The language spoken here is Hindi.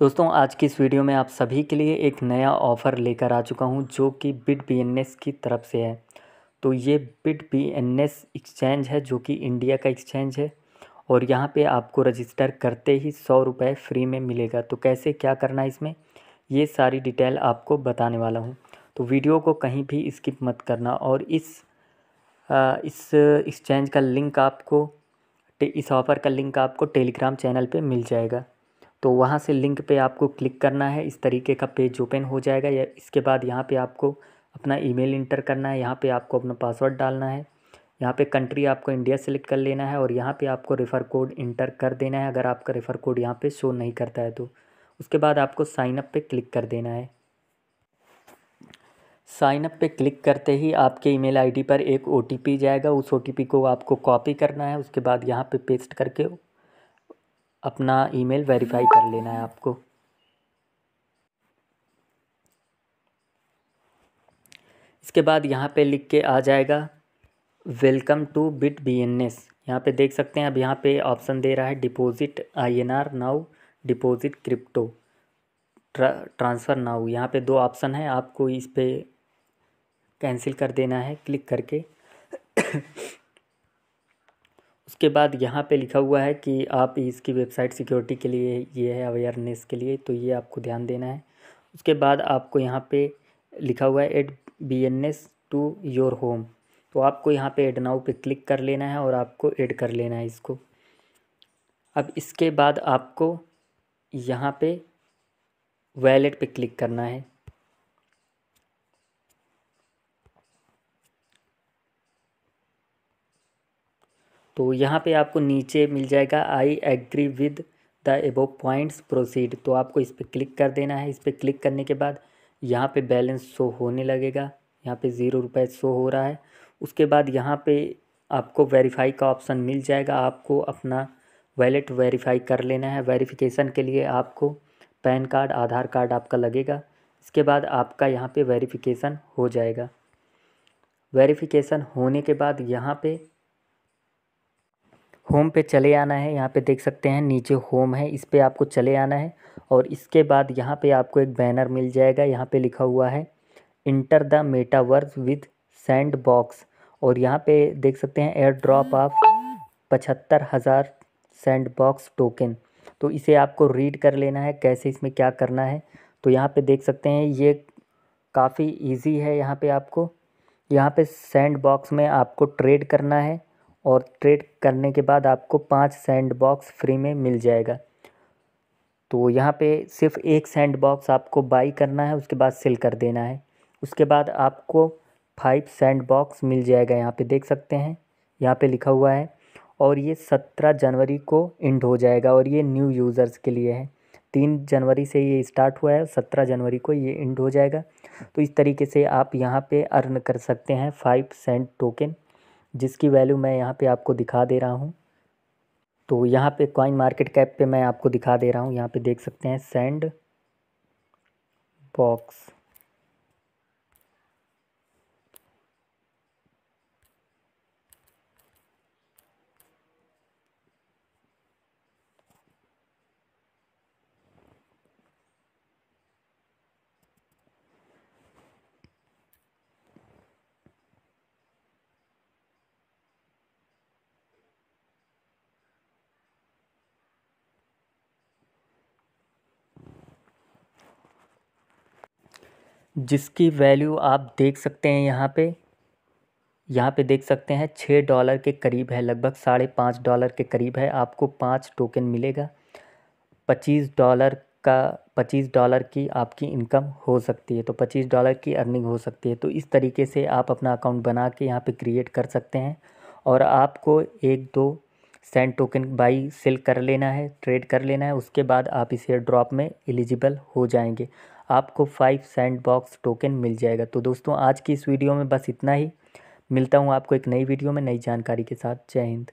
दोस्तों आज की इस वीडियो में आप सभी के लिए एक नया ऑफ़र लेकर आ चुका हूं जो कि बिट बी की तरफ से है तो ये बिट बी एक्सचेंज है जो कि इंडिया का एक्सचेंज है और यहाँ पे आपको रजिस्टर करते ही सौ रुपये फ्री में मिलेगा तो कैसे क्या करना है इसमें ये सारी डिटेल आपको बताने वाला हूँ तो वीडियो को कहीं भी स्किप मत करना और इस आ, इस एक्सचेंज का लिंक आपको इस ऑफ़र का लिंक आपको टेलीग्राम चैनल पर मिल जाएगा तो वहाँ से लिंक पे आपको क्लिक करना है इस तरीके का पेज ओपन हो जाएगा या इसके बाद यहाँ पे आपको अपना ईमेल इंटर करना है यहाँ पे आपको अपना पासवर्ड डालना है यहाँ पे कंट्री आपको इंडिया सेलेक्ट कर लेना है और यहाँ पे आपको रेफ़र कोड इंटर कर देना है अगर आपका रेफ़र कोड यहाँ पे शो नहीं करता है तो उसके बाद आपको साइनअप पर क्लिक कर देना है साइनअप पर पे क्लिक करते ही आपके ईमेल आईडी पर एक ओ जाएगा उस ओ को आपको कॉपी करना है उसके बाद यहाँ पे पेस्ट करके अपना ईमेल वेरीफाई कर लेना है आपको इसके बाद यहाँ पे लिख के आ जाएगा welcome to bit B N S यहाँ पर देख सकते हैं अब यहाँ पे ऑप्शन दे रहा है deposit I N R now deposit crypto transfer now यहाँ पे दो ऑप्शन है आपको इस पर कैंसिल कर देना है क्लिक करके उसके बाद यहाँ पे लिखा हुआ है कि आप इसकी वेबसाइट सिक्योरिटी के लिए ये है अवेयरनेस के लिए तो ये आपको ध्यान देना है उसके बाद आपको यहाँ पे लिखा हुआ है add B N S to your home तो आपको यहाँ पे एड नाउ पे क्लिक कर लेना है और आपको ऐड कर लेना है इसको अब इसके बाद आपको यहाँ पे वैलेट पे क्लिक करना है तो यहाँ पे आपको नीचे मिल जाएगा I agree with the above points proceed तो आपको इस पर क्लिक कर देना है इस पर क्लिक करने के बाद यहाँ पे बैलेंस शो होने लगेगा यहाँ पे ज़ीरो रुपये शो हो रहा है उसके बाद यहाँ पे आपको वेरीफाई का ऑप्शन मिल जाएगा आपको अपना वैलेट वेरीफाई कर लेना है वेरीफिकेशन के लिए आपको पैन कार्ड आधार कार्ड आपका लगेगा इसके बाद आपका यहाँ पे वेरिफिकेशन हो जाएगा वेरिफिकेशन होने के बाद यहाँ पे होम पे चले आना है यहाँ पे देख सकते हैं नीचे होम है इस पर आपको चले आना है और इसके बाद यहाँ पे आपको एक बैनर मिल जाएगा यहाँ पे लिखा हुआ है enter the metaverse with sandbox और यहाँ पे देख सकते हैं एयर ड्रॉप ऑफ पचहत्तर हज़ार सैंड बॉक्स टोकन तो इसे आपको रीड कर लेना है कैसे इसमें क्या करना है तो यहाँ पर देख सकते हैं ये काफ़ी ईजी है यहाँ पर आपको यहाँ पे सैंड बॉक्स में आपको ट्रेड करना है और ट्रेड करने के बाद आपको पाँच सैंड बॉक्स फ्री में मिल जाएगा तो यहाँ पे सिर्फ एक सैंड बॉक्स आपको बाई करना है उसके बाद सेल कर देना है उसके बाद आपको फाइव सैंड बॉक्स मिल जाएगा यहाँ पे देख सकते हैं यहाँ पे लिखा हुआ है और ये सत्रह जनवरी को इंड हो जाएगा और ये न्यू यूज़र्स के लिए है तीन जनवरी से ये स्टार्ट हुआ है सत्रह जनवरी को ये इंड हो जाएगा तो इस तरीके से आप यहाँ पे अर्न कर सकते हैं फाइव सेंट टोकन जिसकी वैल्यू मैं यहाँ पे आपको दिखा दे रहा हूँ तो यहाँ पे कॉइन मार्केट कैप पे मैं आपको दिखा दे रहा हूँ यहाँ पे देख सकते हैं सेंड बॉक्स जिसकी वैल्यू आप देख सकते हैं यहाँ पे यहाँ पे देख सकते हैं छः डॉलर के करीब है लगभग साढ़े पाँच डॉलर के करीब है आपको पाँच टोकन मिलेगा पच्चीस डॉलर का पच्चीस डॉलर की आपकी इनकम हो सकती है तो पच्चीस डॉलर की अर्निंग हो सकती है तो इस तरीके से आप अपना अकाउंट बना के यहाँ पे क्रिएट कर सकते हैं और आपको एक दो सेंड टोकन बाई सेल कर लेना है ट्रेड कर लेना है उसके बाद आप इस ड्रॉप में एलिजिबल हो जाएंगे आपको फाइव सेंट बॉक्स टोकन मिल जाएगा तो दोस्तों आज की इस वीडियो में बस इतना ही मिलता हूँ आपको एक नई वीडियो में नई जानकारी के साथ जय हिंद